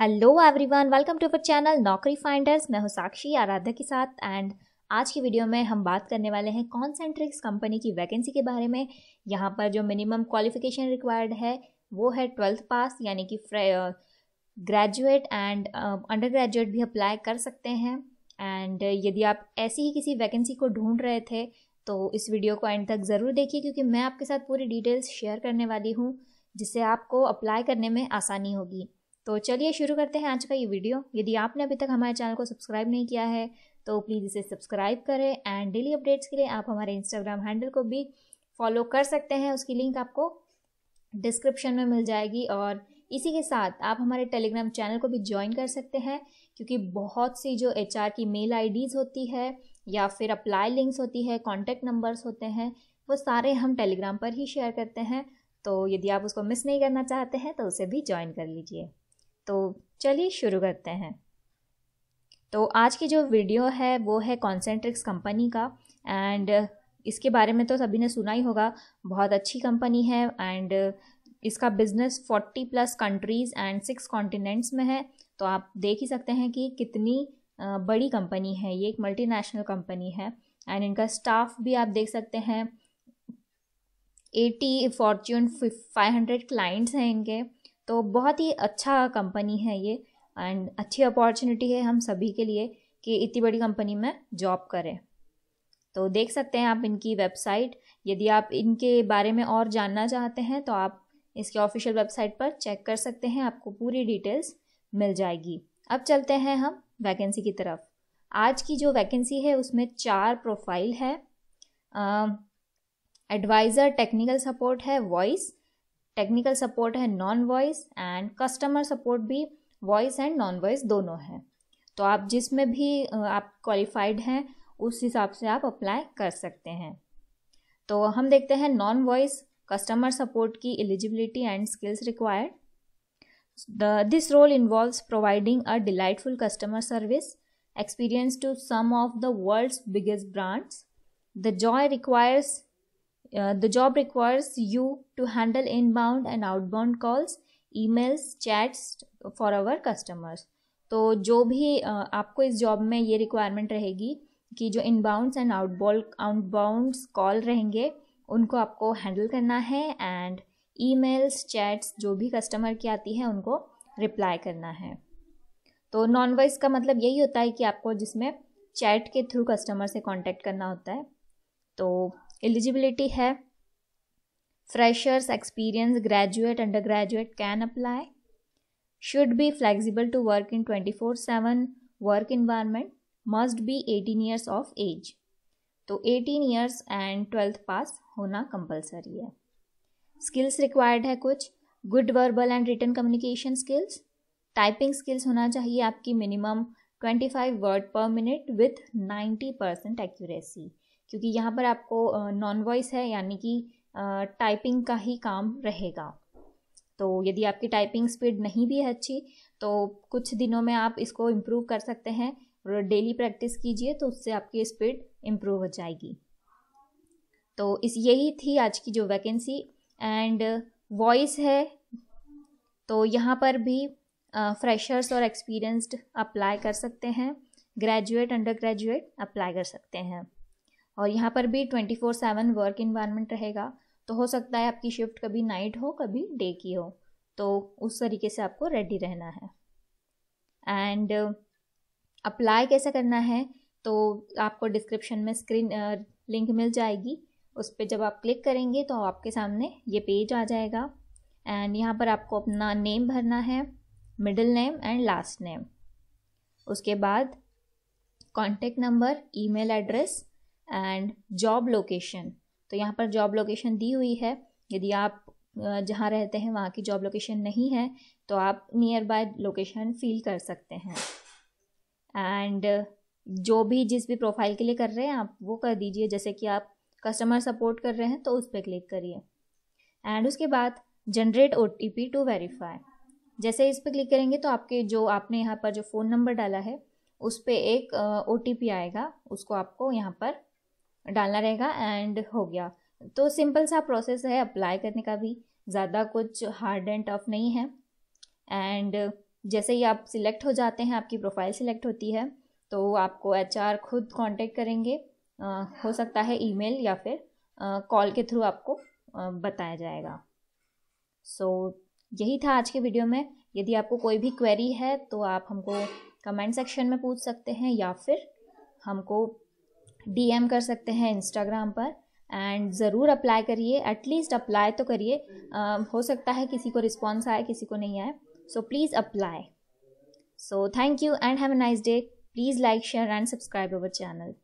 Hello everyone welcome to our channel Naukri finders मैं हूँ साक्षी आराध्या के साथ एंड आज की वीडियो में हम बात करने वाले हैं कॉन्सेंट्रिक्स कंपनी की वैकेंसी के बारे में यहाँ पर जो मिनिमम क्वालिफिकेशन रिक्वायर्ड है वो है ट्वेल्थ पास यानी कि ग्रेजुएट एंड अंडर ग्रेजुएट भी अप्लाई कर सकते हैं एंड यदि आप ऐसी ही किसी वैकेंसी को ढूंढ रहे थे तो इस वीडियो को एंड तक ज़रूर देखिए क्योंकि मैं आपके साथ पूरी डिटेल्स शेयर करने वाली हूँ जिससे आपको अप्लाई करने में आसानी होगी तो चलिए शुरू करते हैं आज का ये वीडियो यदि आपने अभी तक हमारे चैनल को सब्सक्राइब नहीं किया है तो प्लीज़ इसे सब्सक्राइब करें एंड डेली अपडेट्स के लिए आप हमारे इंस्टाग्राम हैंडल को भी फॉलो कर सकते हैं उसकी लिंक आपको डिस्क्रिप्शन में मिल जाएगी और इसी के साथ आप हमारे टेलीग्राम चैनल को भी ज्वाइन कर सकते हैं क्योंकि बहुत सी जो एच की मेल आई होती है या फिर अप्लाई लिंक्स होती है कॉन्टैक्ट नंबर्स होते हैं वो सारे हम टेलीग्राम पर ही शेयर करते हैं तो यदि आप उसको मिस नहीं करना चाहते हैं तो उसे भी ज्वाइन कर लीजिए तो चलिए शुरू करते हैं तो आज की जो वीडियो है वो है कॉन्सेंट्रिक्स कंपनी का एंड इसके बारे में तो सभी ने सुना ही होगा बहुत अच्छी कंपनी है एंड इसका business 40 plus countries and six continents में है तो आप देख ही सकते हैं कि कितनी बड़ी कंपनी है ये एक मल्टीनेशनल कंपनी है एंड इनका स्टाफ भी आप देख सकते हैं at Fortune five hundred clients हैं इनके तो बहुत ही अच्छा कंपनी है ये एंड अच्छी अपॉर्चुनिटी है हम सभी के लिए कि इतनी बड़ी कंपनी में जॉब करें तो देख सकते हैं आप इनकी वेबसाइट यदि आप इनके बारे में और जानना चाहते हैं तो आप इसके ऑफिशियल वेबसाइट पर चेक कर सकते हैं आपको पूरी डिटेल्स मिल जाएगी अब चलते हैं हम वैकेंसी की तरफ आज की जो वैकेंसी है उसमें चार प्रोफाइल है एडवाइज़र टेक्निकल सपोर्ट है वॉइस टेक्निकल सपोर्ट है non voice and customer support भी वॉइस एंड नॉन वॉइस दोनों हैं तो आप जिसमें भी आप क्वालिफाइड हैं उस हिसाब से आप अप्लाई कर सकते हैं तो हम देखते हैं नॉन वॉइस कस्टमर सपोर्ट की eligibility and skills required this role involve providing a delightful customer service experience to some of the world's biggest brands the job requires requires uh, the job requires you to handle inbound and outbound calls, emails, chats for our customers. तो जो भी uh, आपको इस job में ये requirement रहेगी कि जो इनबाउंड्स एंड आउटबॉल आउटबाउंड्स कॉल रहेंगे उनको आपको हैंडल करना है एंड ईमेल्स चैट्स जो भी कस्टमर की आती है उनको रिप्लाई करना है तो नॉन वॉइस का मतलब यही होता है कि आपको जिसमें चैट के थ्रू कस्टमर से कांटेक्ट करना होता है तो एलिजिबिलिटी है freshers experience graduate undergraduate can apply should be flexible to work in twenty four seven work environment must be eighteen years of age तो eighteen years and twelfth pass होना compulsory है skills required है कुछ good verbal and written communication skills typing skills होना चाहिए आपकी minimum twenty five word per minute with ninety percent accuracy क्योंकि यहाँ पर आपको नॉन वॉइस है यानी कि टाइपिंग का ही काम रहेगा तो यदि आपकी टाइपिंग स्पीड नहीं भी है अच्छी तो कुछ दिनों में आप इसको इम्प्रूव कर सकते हैं और डेली प्रैक्टिस कीजिए तो उससे आपकी स्पीड इम्प्रूव हो जाएगी तो इस यही थी आज की जो वैकेंसी एंड वॉइस है तो यहाँ पर भी फ्रेशर्स और एक्सपीरियंस्ड अप्लाई कर सकते हैं ग्रेजुएट अंडर ग्रेजुएट अप्लाई कर सकते हैं और यहाँ पर भी twenty four seven work environment रहेगा तो हो सकता है आपकी शिफ्ट कभी नाइट हो कभी डे की हो तो उस तरीके से आपको रेडी रहना है एंड अप्लाई uh, कैसे करना है तो आपको डिस्क्रिप्शन में स्क्रीन लिंक uh, मिल जाएगी उस पर जब आप क्लिक करेंगे तो आपके सामने ये पेज आ जाएगा एंड यहाँ पर आपको अपना नेम भरना है middle name and last name उसके बाद contact number email address and job location तो यहाँ पर जॉब लोकेशन दी हुई है यदि आप जहाँ रहते हैं वहाँ की जॉब लोकेशन नहीं है तो आप नियर बाय लोकेशन फील कर सकते हैं एंड जो भी जिस भी प्रोफाइल के लिए कर रहे हैं आप वो कर दीजिए जैसे कि आप कस्टमर सपोर्ट कर रहे हैं तो उस पर क्लिक करिए एंड उसके बाद generate O T P to verify जैसे इस पर क्लिक करेंगे तो आपके जो आपने यहाँ पर जो फ़ोन नंबर डाला है उस पर एक ओ टी पी आएगा उसको आपको यहाँ पर डालना रहेगा एंड हो गया तो सिंपल सा प्रोसेस है अप्लाई करने का भी ज़्यादा कुछ हार्ड एंड टफ नहीं है एंड जैसे ही आप सिलेक्ट हो जाते हैं आपकी प्रोफाइल सिलेक्ट होती है तो आपको एच खुद कांटेक्ट करेंगे आ, हो सकता है ईमेल या फिर कॉल के थ्रू आपको आ, बताया जाएगा सो so, यही था आज के वीडियो में यदि आपको कोई भी क्वेरी है तो आप हमको कमेंट सेक्शन में पूछ सकते हैं या फिर हमको डीएम कर सकते हैं इंस्टाग्राम पर एंड ज़रूर अप्लाई करिए एटलीस्ट अप्लाई तो करिए हो सकता है किसी को रिस्पॉन्स आए किसी को नहीं आए so please apply so thank you and have a nice day please like share and subscribe our channel